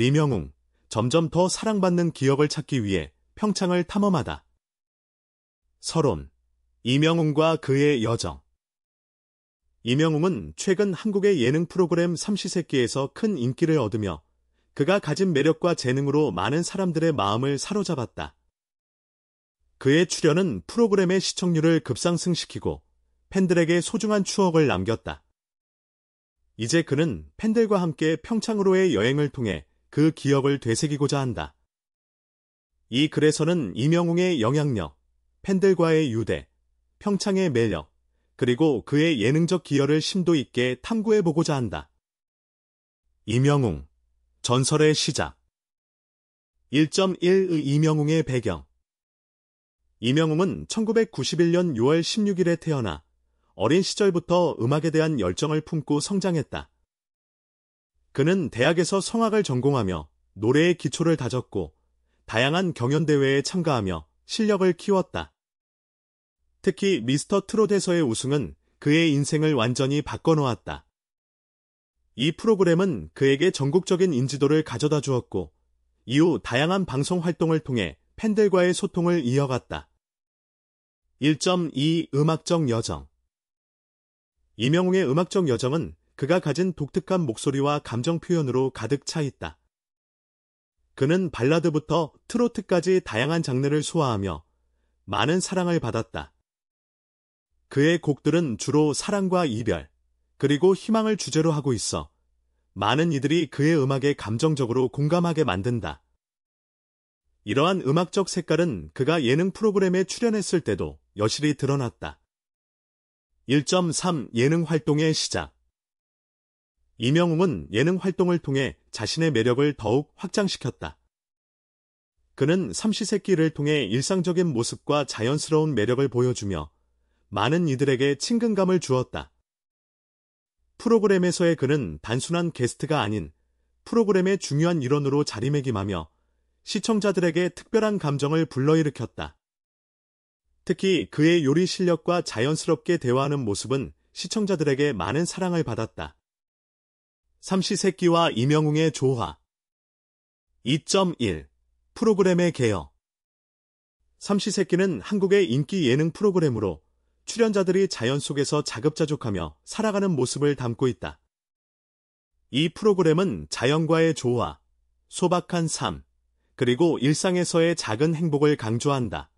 리명웅, 점점 더 사랑받는 기억을 찾기 위해 평창을 탐험하다. 서론, 이명웅과 그의 여정 이명웅은 최근 한국의 예능 프로그램 삼시세끼에서 큰 인기를 얻으며 그가 가진 매력과 재능으로 많은 사람들의 마음을 사로잡았다. 그의 출연은 프로그램의 시청률을 급상승시키고 팬들에게 소중한 추억을 남겼다. 이제 그는 팬들과 함께 평창으로의 여행을 통해 그 기억을 되새기고자 한다. 이 글에서는 이명웅의 영향력, 팬들과의 유대, 평창의 매력, 그리고 그의 예능적 기여를 심도 있게 탐구해보고자 한다. 이명웅, 전설의 시작 1.1의 이명웅의 배경 이명웅은 1991년 6월 16일에 태어나 어린 시절부터 음악에 대한 열정을 품고 성장했다. 그는 대학에서 성악을 전공하며 노래의 기초를 다졌고 다양한 경연대회에 참가하며 실력을 키웠다. 특히 미스터 트롯에서의 우승은 그의 인생을 완전히 바꿔놓았다. 이 프로그램은 그에게 전국적인 인지도를 가져다 주었고 이후 다양한 방송 활동을 통해 팬들과의 소통을 이어갔다. 1.2 음악적 여정 이명웅의 음악적 여정은 그가 가진 독특한 목소리와 감정 표현으로 가득 차 있다. 그는 발라드부터 트로트까지 다양한 장르를 소화하며 많은 사랑을 받았다. 그의 곡들은 주로 사랑과 이별, 그리고 희망을 주제로 하고 있어 많은 이들이 그의 음악에 감정적으로 공감하게 만든다. 이러한 음악적 색깔은 그가 예능 프로그램에 출연했을 때도 여실히 드러났다. 1.3 예능 활동의 시작 이명웅은 예능 활동을 통해 자신의 매력을 더욱 확장시켰다. 그는 삼시세끼를 통해 일상적인 모습과 자연스러운 매력을 보여주며 많은 이들에게 친근감을 주었다. 프로그램에서의 그는 단순한 게스트가 아닌 프로그램의 중요한 일원으로 자리매김하며 시청자들에게 특별한 감정을 불러일으켰다. 특히 그의 요리 실력과 자연스럽게 대화하는 모습은 시청자들에게 많은 사랑을 받았다. 삼시세끼와 이명웅의 조화 2.1 프로그램의 개혁 삼시세끼는 한국의 인기 예능 프로그램으로 출연자들이 자연 속에서 자급자족하며 살아가는 모습을 담고 있다. 이 프로그램은 자연과의 조화, 소박한 삶, 그리고 일상에서의 작은 행복을 강조한다.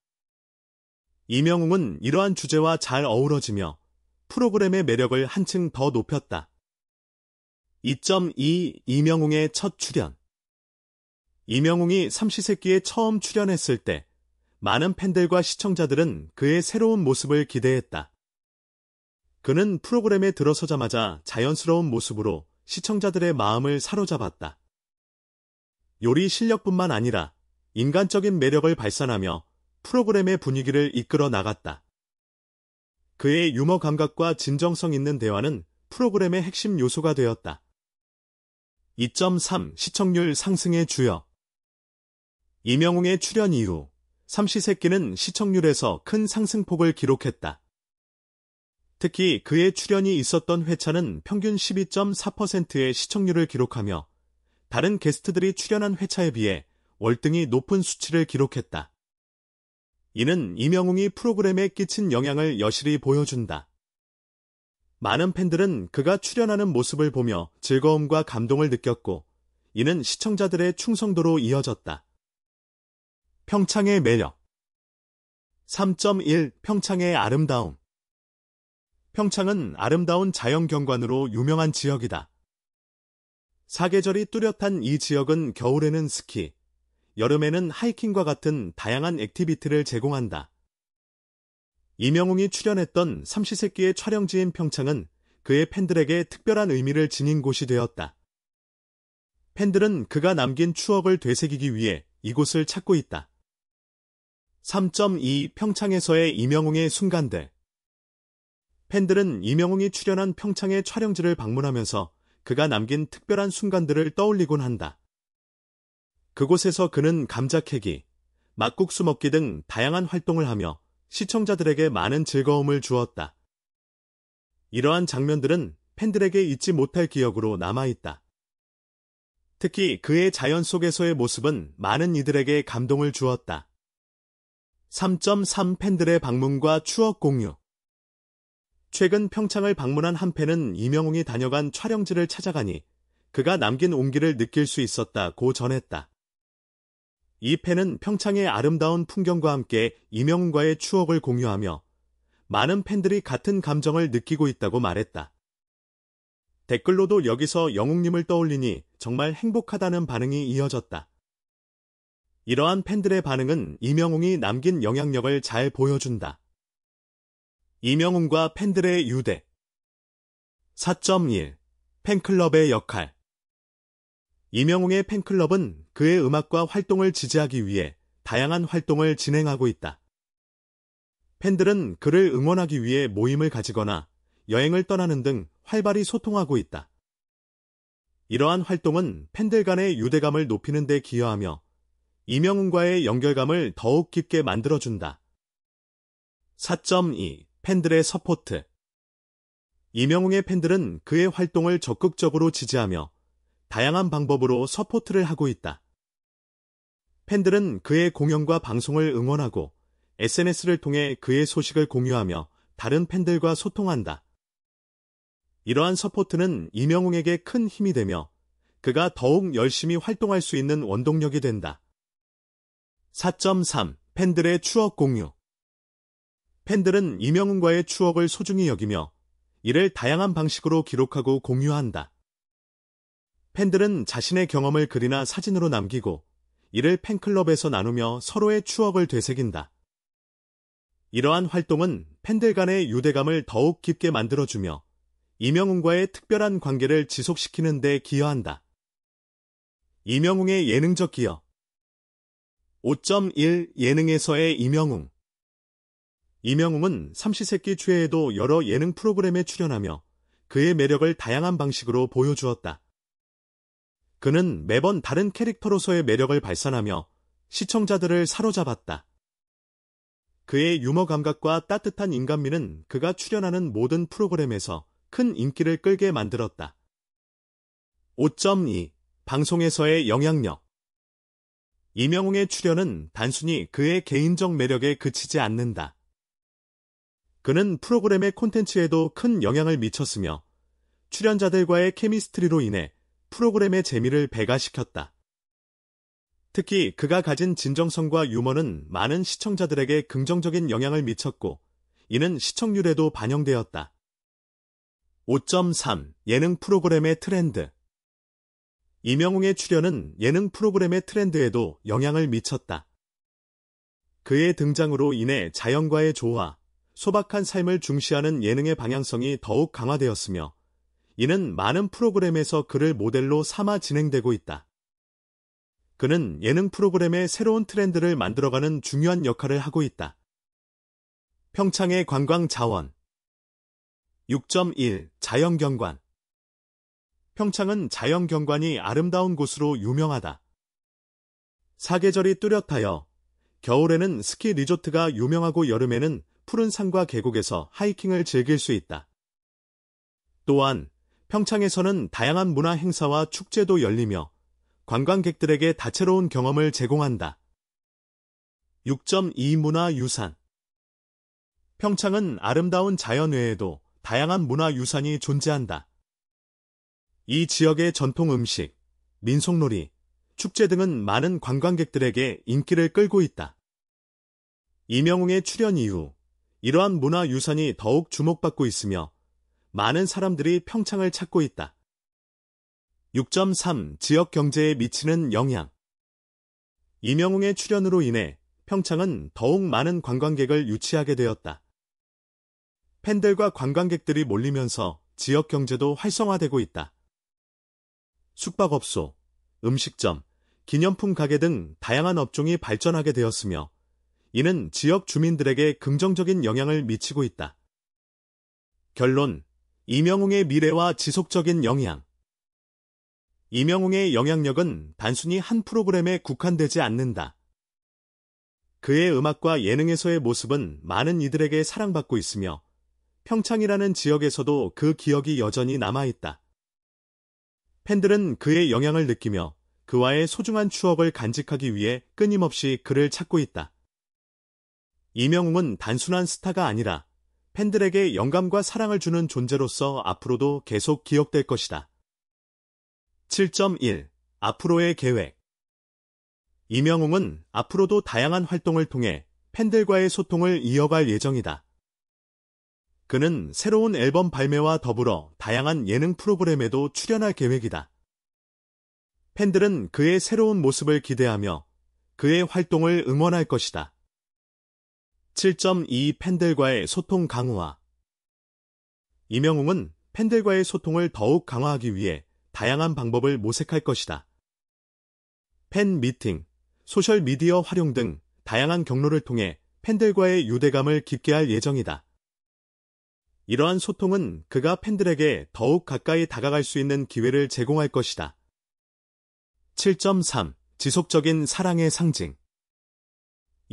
이명웅은 이러한 주제와 잘 어우러지며 프로그램의 매력을 한층 더 높였다. 2.2 이명웅의 첫 출연 이명웅이 삼시세끼에 처음 출연했을 때 많은 팬들과 시청자들은 그의 새로운 모습을 기대했다. 그는 프로그램에 들어서자마자 자연스러운 모습으로 시청자들의 마음을 사로잡았다. 요리 실력뿐만 아니라 인간적인 매력을 발산하며 프로그램의 분위기를 이끌어 나갔다. 그의 유머 감각과 진정성 있는 대화는 프로그램의 핵심 요소가 되었다. 2.3 시청률 상승의 주요 이명웅의 출연 이후 삼시세끼는 시청률에서 큰 상승폭을 기록했다. 특히 그의 출연이 있었던 회차는 평균 12.4%의 시청률을 기록하며 다른 게스트들이 출연한 회차에 비해 월등히 높은 수치를 기록했다. 이는 이명웅이 프로그램에 끼친 영향을 여실히 보여준다. 많은 팬들은 그가 출연하는 모습을 보며 즐거움과 감동을 느꼈고 이는 시청자들의 충성도로 이어졌다. 평창의 매력 3.1 평창의 아름다움 평창은 아름다운 자연경관으로 유명한 지역이다. 사계절이 뚜렷한 이 지역은 겨울에는 스키, 여름에는 하이킹과 같은 다양한 액티비티를 제공한다. 이명웅이 출연했던 삼시세끼의 촬영지인 평창은 그의 팬들에게 특별한 의미를 지닌 곳이 되었다. 팬들은 그가 남긴 추억을 되새기기 위해 이곳을 찾고 있다. 3.2 평창에서의 이명웅의 순간들 팬들은 이명웅이 출연한 평창의 촬영지를 방문하면서 그가 남긴 특별한 순간들을 떠올리곤 한다. 그곳에서 그는 감자캐기, 막국수 먹기 등 다양한 활동을 하며 시청자들에게 많은 즐거움을 주었다. 이러한 장면들은 팬들에게 잊지 못할 기억으로 남아있다. 특히 그의 자연 속에서의 모습은 많은 이들에게 감동을 주었다. 3.3 팬들의 방문과 추억 공유 최근 평창을 방문한 한 팬은 이명웅이 다녀간 촬영지를 찾아가니 그가 남긴 온기를 느낄 수 있었다고 전했다. 이 팬은 평창의 아름다운 풍경과 함께 이명훈과의 추억을 공유하며 많은 팬들이 같은 감정을 느끼고 있다고 말했다. 댓글로도 여기서 영웅님을 떠올리니 정말 행복하다는 반응이 이어졌다. 이러한 팬들의 반응은 이명웅이 남긴 영향력을 잘 보여준다. 이명웅과 팬들의 유대 4.1 팬클럽의 역할 이명웅의 팬클럽은 그의 음악과 활동을 지지하기 위해 다양한 활동을 진행하고 있다. 팬들은 그를 응원하기 위해 모임을 가지거나 여행을 떠나는 등 활발히 소통하고 있다. 이러한 활동은 팬들 간의 유대감을 높이는 데 기여하며 이명훈과의 연결감을 더욱 깊게 만들어준다. 4.2 팬들의 서포트 이명웅의 팬들은 그의 활동을 적극적으로 지지하며 다양한 방법으로 서포트를 하고 있다. 팬들은 그의 공연과 방송을 응원하고 SNS를 통해 그의 소식을 공유하며 다른 팬들과 소통한다. 이러한 서포트는 이명웅에게 큰 힘이 되며 그가 더욱 열심히 활동할 수 있는 원동력이 된다. 4.3 팬들의 추억 공유 팬들은 이명웅과의 추억을 소중히 여기며 이를 다양한 방식으로 기록하고 공유한다. 팬들은 자신의 경험을 글이나 사진으로 남기고 이를 팬클럽에서 나누며 서로의 추억을 되새긴다. 이러한 활동은 팬들 간의 유대감을 더욱 깊게 만들어주며 이명웅과의 특별한 관계를 지속시키는 데 기여한다. 이명웅의 예능적 기여 5.1 예능에서의 이명웅 이명웅은 삼시세끼 최애에도 여러 예능 프로그램에 출연하며 그의 매력을 다양한 방식으로 보여주었다. 그는 매번 다른 캐릭터로서의 매력을 발산하며 시청자들을 사로잡았다. 그의 유머 감각과 따뜻한 인간미는 그가 출연하는 모든 프로그램에서 큰 인기를 끌게 만들었다. 5.2 방송에서의 영향력 이명웅의 출연은 단순히 그의 개인적 매력에 그치지 않는다. 그는 프로그램의 콘텐츠에도 큰 영향을 미쳤으며 출연자들과의 케미스트리로 인해 프로그램의 재미를 배가시켰다. 특히 그가 가진 진정성과 유머는 많은 시청자들에게 긍정적인 영향을 미쳤고, 이는 시청률에도 반영되었다. 5.3 예능 프로그램의 트렌드 이명웅의 출연은 예능 프로그램의 트렌드에도 영향을 미쳤다. 그의 등장으로 인해 자연과의 조화, 소박한 삶을 중시하는 예능의 방향성이 더욱 강화되었으며 이는 많은 프로그램에서 그를 모델로 삼아 진행되고 있다. 그는 예능 프로그램의 새로운 트렌드를 만들어가는 중요한 역할을 하고 있다. 평창의 관광 자원 6.1 자연경관 평창은 자연경관이 아름다운 곳으로 유명하다. 사계절이 뚜렷하여 겨울에는 스키 리조트가 유명하고 여름에는 푸른 산과 계곡에서 하이킹을 즐길 수 있다. 또한 평창에서는 다양한 문화 행사와 축제도 열리며 관광객들에게 다채로운 경험을 제공한다. 6.2 문화 유산 평창은 아름다운 자연 외에도 다양한 문화 유산이 존재한다. 이 지역의 전통 음식, 민속놀이, 축제 등은 많은 관광객들에게 인기를 끌고 있다. 이명웅의 출연 이후 이러한 문화 유산이 더욱 주목받고 있으며 많은 사람들이 평창을 찾고 있다. 6.3 지역 경제에 미치는 영향 이명웅의 출연으로 인해 평창은 더욱 많은 관광객을 유치하게 되었다. 팬들과 관광객들이 몰리면서 지역 경제도 활성화되고 있다. 숙박업소, 음식점, 기념품 가게 등 다양한 업종이 발전하게 되었으며 이는 지역 주민들에게 긍정적인 영향을 미치고 있다. 결론 이명웅의 미래와 지속적인 영향 이명웅의 영향력은 단순히 한 프로그램에 국한되지 않는다. 그의 음악과 예능에서의 모습은 많은 이들에게 사랑받고 있으며 평창이라는 지역에서도 그 기억이 여전히 남아있다. 팬들은 그의 영향을 느끼며 그와의 소중한 추억을 간직하기 위해 끊임없이 그를 찾고 있다. 이명웅은 단순한 스타가 아니라 팬들에게 영감과 사랑을 주는 존재로서 앞으로도 계속 기억될 것이다. 7.1 앞으로의 계획 이명웅은 앞으로도 다양한 활동을 통해 팬들과의 소통을 이어갈 예정이다. 그는 새로운 앨범 발매와 더불어 다양한 예능 프로그램에도 출연할 계획이다. 팬들은 그의 새로운 모습을 기대하며 그의 활동을 응원할 것이다. 7.2 팬들과의 소통 강화 이명웅은 팬들과의 소통을 더욱 강화하기 위해 다양한 방법을 모색할 것이다. 팬 미팅, 소셜미디어 활용 등 다양한 경로를 통해 팬들과의 유대감을 깊게 할 예정이다. 이러한 소통은 그가 팬들에게 더욱 가까이 다가갈 수 있는 기회를 제공할 것이다. 7.3 지속적인 사랑의 상징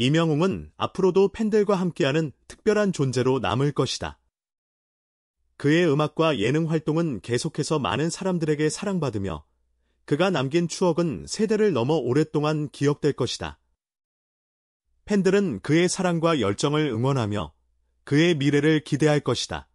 이명웅은 앞으로도 팬들과 함께하는 특별한 존재로 남을 것이다. 그의 음악과 예능 활동은 계속해서 많은 사람들에게 사랑받으며 그가 남긴 추억은 세대를 넘어 오랫동안 기억될 것이다. 팬들은 그의 사랑과 열정을 응원하며 그의 미래를 기대할 것이다.